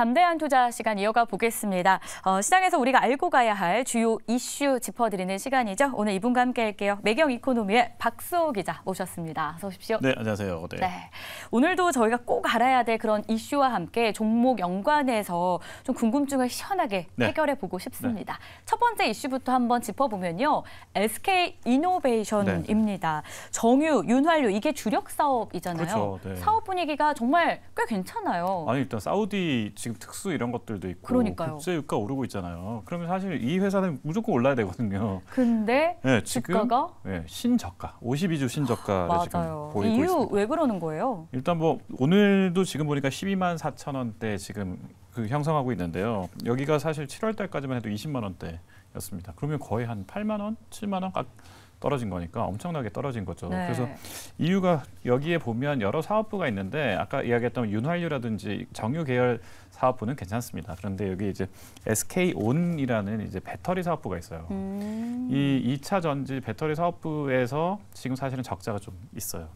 담대한 투자 시간 이어가 보겠습니다. 어, 시장에서 우리가 알고 가야 할 주요 이슈 짚어드리는 시간이죠. 오늘 이분과 함께할게요. 매경 이코노미의 박수호 기자 모셨습니다. 어서 오십시오. 네, 안녕하세요. 네. 네. 오늘도 저희가 꼭 알아야 될 그런 이슈와 함께 종목 연관해서 좀 궁금증을 시원하게 네. 해결해 보고 네. 싶습니다. 네. 첫 번째 이슈부터 한번 짚어보면요. SK 이노베이션입니다. 네. 정유, 윤활유 이게 주력 사업이잖아요. 그렇죠. 네. 사업 분위기가 정말 꽤 괜찮아요. 아니 일단 사우디 지금 지금 특수 이런 것들도 있고 그러니까요. 국제유가 오르고 있잖아요. 그러면 사실 이 회사는 무조건 올라야 되거든요. 근데 네, 주가가 네, 신저가, 52주 신저가를 아, 지금 보이고 이유 있습니다. 왜 그러는 거예요? 일단 뭐 오늘도 지금 보니까 12만 4천 원대 지금 그 형성하고 있는데요. 여기가 사실 7월 달까지만 해도 20만 원대였습니다. 그러면 거의 한 8만 원, 7만 원 각. 아, 떨어진 거니까 엄청나게 떨어진 거죠. 네. 그래서 이유가 여기에 보면 여러 사업부가 있는데 아까 이야기했던 윤활유라든지 정유 계열 사업부는 괜찮습니다. 그런데 여기 이제 SK온이라는 이제 배터리 사업부가 있어요. 음. 이 2차 전지 배터리 사업부에서 지금 사실은 적자가 좀 있어요.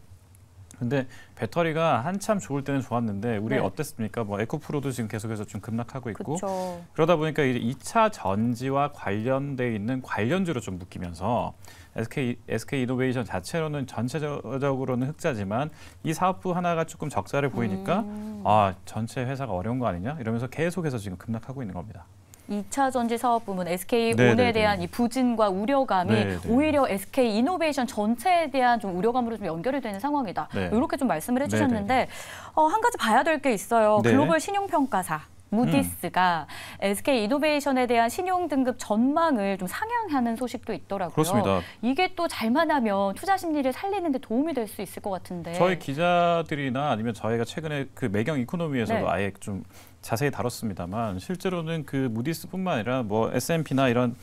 근데 배터리가 한참 좋을 때는 좋았는데 우리 네. 어땠습니까? 뭐 에코프로도 지금 계속해서 좀 급락하고 있고 그쵸. 그러다 보니까 이제 2차 전지와 관련돼 있는 관련주로 좀 묶이면서 SK SK 이노베이션 자체로는 전체적으로는 흑자지만 이 사업부 하나가 조금 적자를 보이니까 음. 아 전체 회사가 어려운 거 아니냐 이러면서 계속해서 지금 급락하고 있는 겁니다. 이차 전지 사업 부문 SK 온에 네, 네, 네. 대한 이 부진과 우려감이 네네. 오히려 SK 이노베이션 전체에 대한 좀 우려감으로 좀 연결이 되는 상황이다. 네. 이렇게 좀 말씀을 해주셨는데 어, 한 가지 봐야 될 게 있어요. 네. 글로벌 신용평가사. 무디스가 음. SK 이노베이션에 대한 신용 등급 전망을 좀 상향하는 소식도 있더라고요. 그렇습니다. 이게 또 잘만 하면 투자 심리를 살리는데 도움이 될 수 있을 것 같은데. 저희 기자들이나 아니면 저희가 최근에 그 매경 이코노미에서도 네. 아예 좀 자세히 다뤘습니다만 실제로는 그 무디스뿐만 아니라 뭐 S&P나 이런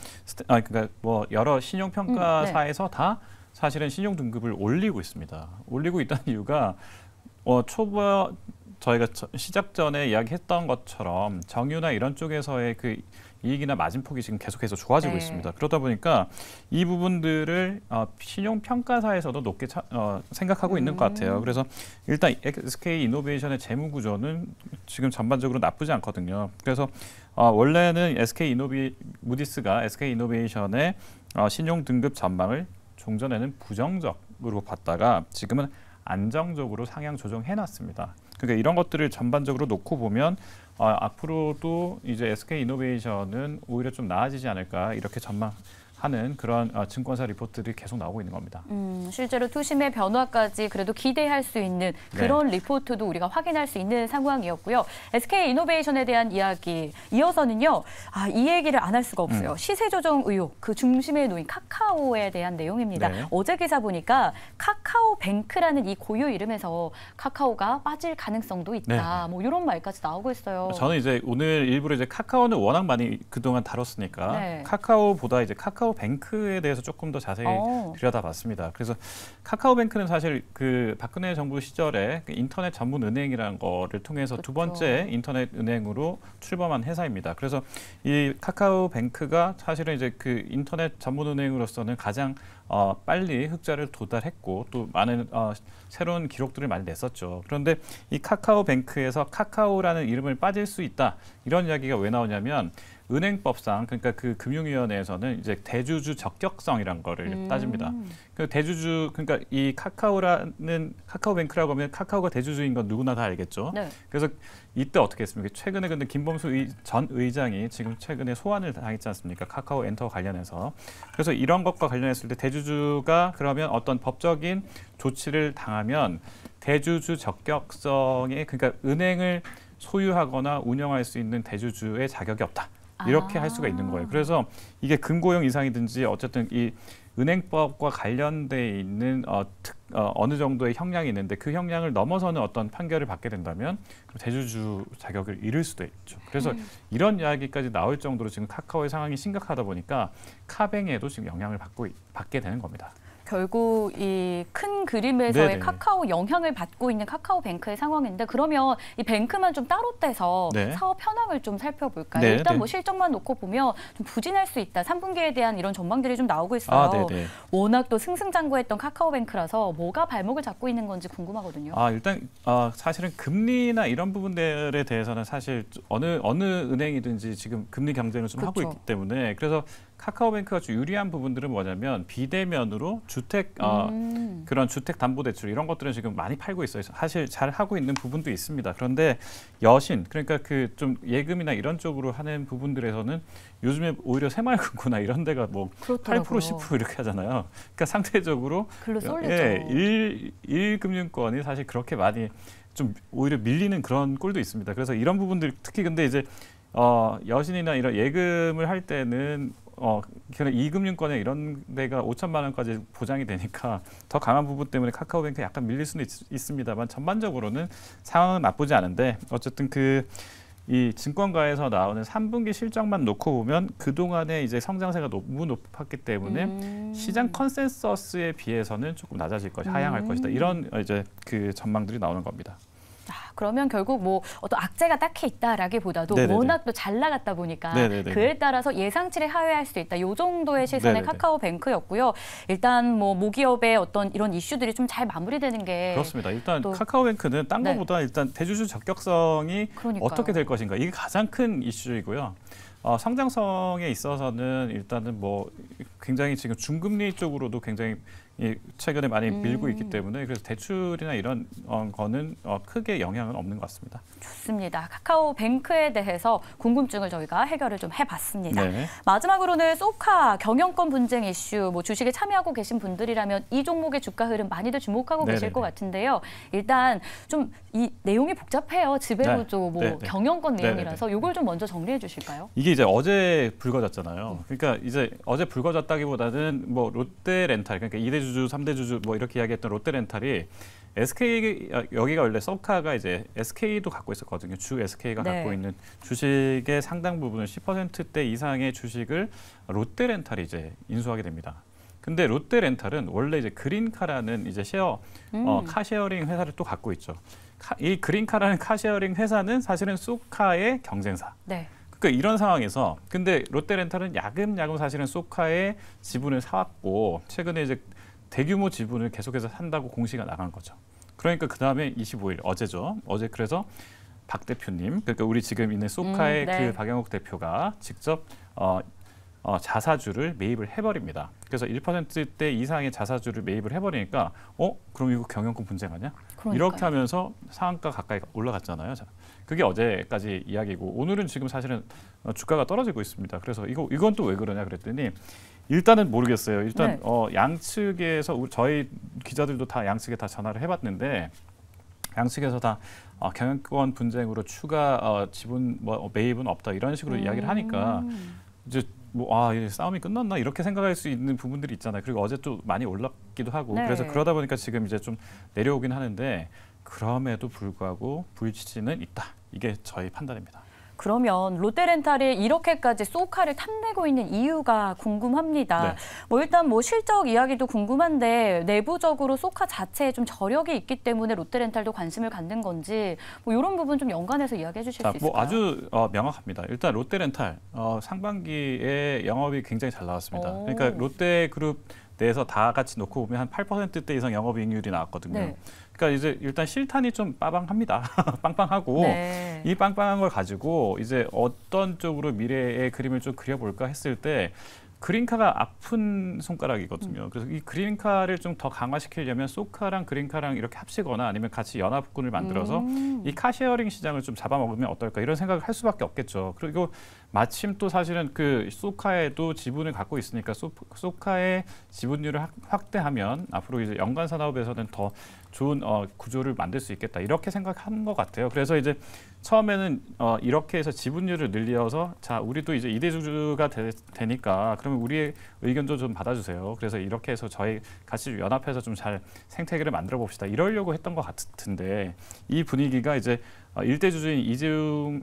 아 그러니까 뭐 여러 신용 평가사에서 음, 네. 다 사실은 신용 등급을 올리고 있습니다. 올리고 있다는 이유가 어, 초보 저희가 시작 전에 이야기했던 것처럼 정유나 이런 쪽에서의 그 이익이나 마진폭이 지금 계속해서 좋아지고 네. 있습니다. 그러다 보니까 이 부분들을 어, 신용평가사에서도 높게 차, 어, 생각하고 음. 있는 것 같아요. 음. 그래서 일단 SK 이노베이션의 재무 구조는 지금 전반적으로 나쁘지 않거든요. 그래서 어, 원래는 SK 이노비 무디스가 SK 이노베이션의 어, 신용 등급 전망을 종전에는 부정적으로 봤다가 지금은 안정적으로 상향 조정해 놨습니다. 그러니까 이런 것들을 전반적으로 놓고 보면 어, 앞으로도 이제 SK 이노베이션은 오히려 좀 나아지지 않을까 이렇게 전망 하는 그런 아, 증권사 리포트들이 계속 나오고 있는 겁니다. 음, 실제로 투심의 변화까지 그래도 기대할 수 있는 네. 그런 네. 리포트도 우리가 확인할 수 있는 상황이었고요. SK 이노베이션에 대한 이야기 이어서는요. 아, 이 얘기를 안 할 수가 없어요. 음. 시세 조정 의혹 그 중심에 놓인 카카오에 대한 내용입니다. 네. 어제 기사 보니까 카카오 뱅크라는 이 고유 이름에서 카카오가 빠질 가능성도 있다. 네. 뭐 이런 말까지 나오고 있어요. 저는 이제 오늘 일부러 이제 카카오는 워낙 많이 그동안 다뤘으니까 네. 카카오보다 이제 카카오 카카오뱅크에 대해서 조금 더 자세히 오. 어. 들여다봤습니다. 그래서 카카오뱅크는 사실 그 박근혜 정부 시절에 그 인터넷 전문 은행이라는 거를 통해서 그렇두 번째 인터넷 은행으로 출범한 회사입니다. 그래서 이 카카오뱅크가 사실은 이제 그 인터넷 전문 은행으로서는 가장 어, 빨리 흑자를 도달했고 또 많은 어, 새로운 기록들을 많이 냈었죠. 그런데 이 카카오뱅크에서 카카오라는 이름을 빠질 수 있다 이런 이야기가 왜 나오냐면 은행법상 그러니까 그 금융위원회에서는 이제 대주주 적격성이란 거를 음. 따집니다. 그 대주주 그러니까 이 카카오라는 카카오뱅크라고 하면 카카오가 대주주인 건 누구나 다 알겠죠. 네. 그래서 이때 어떻게 했습니까? 최근에 근데 김범수 의, 전 의장이 지금 최근에 소환을 당했지 않습니까? 카카오 엔터 관련해서. 그래서 이런 것과 관련했을 때 대주주가 그러면 어떤 법적인 조치를 당하면 대주주 적격성에 그러니까 은행을 소유하거나 운영할 수 있는 대주주의 자격이 없다. 이렇게 아. 할 수가 있는 거예요. 아. 그래서 이게 금고형 이상이든지 어쨌든 이 은행법과 관련돼 있는 어, 특, 어, 느 정도의 형량이 있는데 그 형량을 넘어서는 어떤 판결을 받게 된다면 대주주 자격을 잃을 수도 있죠. 그래서 음. 이런 이야기까지 나올 정도로 지금 카카오의 상황이 심각하다 보니까 카뱅에도 지금 영향을 받고 받게 되는 겁니다. 결국 이 큰 그림에서의 네네. 카카오 영향을 받고 있는 카카오뱅크의 상황인데 그러면 이 뱅크만 좀 따로 떼서 네. 사업 현황을 좀 살펴볼까요? 네, 일단 네. 뭐 실적만 놓고 보면 좀 부진할 수 있다. 3분기에 대한 이런 전망들이 좀 나오고 있어요. 아, 네, 네. 워낙 또 승승장구했던 카카오뱅크라서 뭐가 발목을 잡고 있는 건지 궁금하거든요. 아 일단 아, 사실은 금리나 이런 부분들에 대해서는 사실 어느 어느 은행이든지 지금 금리 경쟁을 좀그렇 하고 그렇죠. 있기 때문에 그래서 카카오뱅크가 유리한 부분들은 뭐냐면 비대면으로 주택 어, 음. 그런 주택 담보 대출 이런 것들은 지금 많이 팔고 있어요. 사실 잘 하고 있는 부분도 있습니다. 그런데 여신 그러니까 그 좀 예금이나 이런 쪽으로 하는 부분들에서는 요즘에 오히려 새마을금고나 이런 데가 뭐 그렇더라고요. 8% 10% 이렇게 하잖아요. 그러니까 상대적으로 예, 일, 일 금융권이 사실 그렇게 많이 좀 오히려 밀리는 그런 꼴도 있습니다. 그래서 이런 부분들 특히 근데 이제 어, 여신이나 이런 예금을 할 때는 어, 그런 이금융권에 이런 데가 5천만 원까지 보장이 되니까 더 강한 부분 때문에 카카오뱅크 약간 밀릴 수는 있, 습니다만 전반적으로는 상황은 나쁘지 않은데 어쨌든 그 이 증권가에서 나오는 3분기 실적만 놓고 보면 그동안에 이제 성장세가 너무 높았기 때문에 음. 시장 컨센서스에 비해서는 조금 낮아질 것이 하향할 음. 것이다. 이런 이제 그 전망들이 나오는 겁니다. 아, 그러면 결국 뭐 어떤 악재가 딱히 있다라기보다도 네네네. 워낙 또 잘 나갔다 보니까 네네네. 그에 따라서 예상치를 하회할 수도 있다. 요 정도의 시선의 카카오뱅크였고요. 일단 뭐 모기업의 어떤 이런 이슈들이 좀 잘 마무리되는 게 그렇습니다. 일단 또... 카카오뱅크는 딴 네. 거보다 일단 대주주 적격성이 그러니까요. 어떻게 될 것인가 이게 가장 큰 이슈이고요. 어, 성장성에 있어서는 일단은 뭐 굉장히 지금 중금리 쪽으로도 굉장히 최근에 많이 음. 밀고 있기 음. 때문에 그래서 대출이나 이런 어, 거는 어, 크게 영향은 없는 것 같습니다. 좋습니다. 카카오 뱅크에 대해서 궁금증을 저희가 해결을 좀 해봤습니다. 네. 마지막으로는 소카 경영권 분쟁 이슈, 뭐 주식에 참여하고 계신 분들이라면 이 종목의 주가 흐름 많이들 주목하고 네네네. 계실 네, 것 네. 같은데요. 일단 좀 이 내용이 복잡해요. 지배구조, 네. 뭐 네네. 네. 경영권 내용이라서 이걸 좀 먼저 정리해 주실까요? 이게 이제 어제 불거졌잖아요. 그러니까 이제 어제 불거졌다기보다는 뭐 롯데렌탈, 그러니까 이대 주주, 3대 주주 뭐 이렇게 이야기했던 롯데렌탈이 SK 여기가 원래 서카가 이제 SK도 갖고 있었거든요. 주 SK가 네. 갖고 있는 주식의 상당 부분을 10%대 이상의 주식을 롯데렌탈이 이제 인수하게 됩니다. 근데 롯데렌탈은 원래 이제 그린카라는 이제 셰어 음. 어, 카셰어링 회사를 또 갖고 있죠. 카, 이 그린카라는 카셰어링 회사는 사실은 소카의 경쟁사. 네. 그러니까 이런 상황에서 근데 롯데렌탈은 야금야금 사실은 소카의 지분을 사왔고 최근에 이제 대규모 지분을 계속해서 산다고 공시가 나간 거죠. 그러니까 그 다음에 25일 어제죠. 어제 그래서 박 대표님, 그러니까 우리 지금 있는 소카의 음, 네. 그박영옥 대표가 직접 어, 어, 자사주를 매입을 해버립니다. 그래서 1%대 이상의 자사주를 매입을 해버리니까 어? 그럼 이거 경영권 분쟁 아니야? 그러니까요. 이렇게 하면서 상한가 가까이 올라갔잖아요. 그게 어제까지 이야기고 오늘은 지금 사실은 어, 주가가 떨어지고 있습니다. 그래서 이거 이건 또 왜 그러냐 그랬더니 일단은 모르겠어요. 일단 네. 어, 양측에서 우리, 저희 기자들도 다 양측에 다 전화를 해봤는데 양측에서 다 어, 경영권 분쟁으로 추가 어, 지분 뭐, 어, 매입은 없다 이런 식으로 음. 이야기를 하니까 음. 이제 뭐아 싸움이 끝났나 이렇게 생각할 수 있는 부분들이 있잖아요. 그리고 어제 또 많이 올랐기도 하고 네. 그래서 그러다 보니까 지금 이제 좀 내려오긴 하는데 그럼에도 불구하고 불치지는 있다. 이게 저희 판단입니다. 그러면 롯데렌탈이 이렇게까지 소카를 탐내고 있는 이유가 궁금합니다. 네. 뭐 일단 뭐 실적 이야기도 궁금한데 내부적으로 소카 자체에 좀 저력이 있기 때문에 롯데렌탈도 관심을 갖는 건지 뭐 이런 부분 좀 연관해서 이야기해 주실 자, 수 뭐 있을까요? 뭐 아주 어, 명확합니다. 일단 롯데렌탈 어, 상반기에 영업이 굉장히 잘 나왔습니다. 오. 그러니까 롯데그룹 내에서 다 같이 놓고 보면 한 8%대 이상 영업이익률이 나왔거든요. 네. 그러니까 이제 일단 실탄이 좀 빠방합니다. 빵빵하고 네. 이 빵빵한 걸 가지고 이제 어떤 쪽으로 미래의 그림을 좀 그려볼까 했을 때 그린카가 아픈 손가락이거든요. 음. 그래서 이 그린카를 좀 더 강화시키려면 소카랑 그린카랑 이렇게 합치거나 아니면 같이 연합군을 만들어서 음. 이 카셰어링 시장을 좀 잡아먹으면 어떨까 이런 생각을 할 수밖에 없겠죠. 그리고 마침 또 사실은 그 소카에도 지분을 갖고 있으니까 소, 소카의 지분율을 확, 대하면 앞으로 이제 연간 산업에서는 더 좋은 어, 구조를 만들 수 있겠다 이렇게 생각하는것 같아요. 그래서 이제 처음에는 어, 이렇게 해서 지분율을 늘려서 자 우리도 이제 이대주주가 되, 니까 그러면 우리의 의견도 좀 받아주세요. 그래서 이렇게 해서 저희 같이 연합해서 좀 잘 생태계를 만들어 봅시다. 이러려고 했던 것 같은데 이 분위기가 이제 어, 아, 일대 주주인 이재용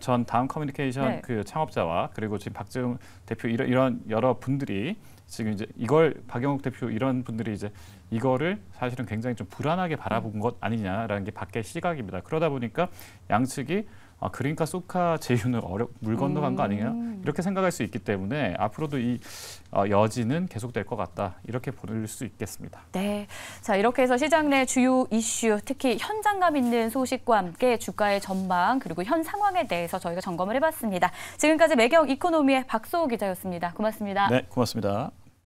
전 다음 커뮤니케이션 네. 그 창업자와 그리고 지금 박재용 대표 이런, 이런 여러 분들이 지금 이제 이걸 박영욱 대표 이런 분들이 이제 이거를 사실은 굉장히 좀 불안하게 바라본 음. 것 아니냐라는 게 밖의 시각입니다. 그러다 보니까 양측이 아, 그린카, 소카, 제휴는 어려, 물 건너간 거 아니냐 음. 이렇게 생각할 수 있기 때문에 앞으로도 이 어, 여지는 계속될 것 같다 이렇게 보낼 수 있겠습니다. 네, 자 이렇게 해서 시장 내 주요 이슈 특히 현장감 있는 소식과 함께 주가의 전망 그리고 현 상황에 대해서 저희가 점검을 해봤습니다. 지금까지 매경 이코노미의 박소호 기자였습니다. 고맙습니다. 네, 고맙습니다.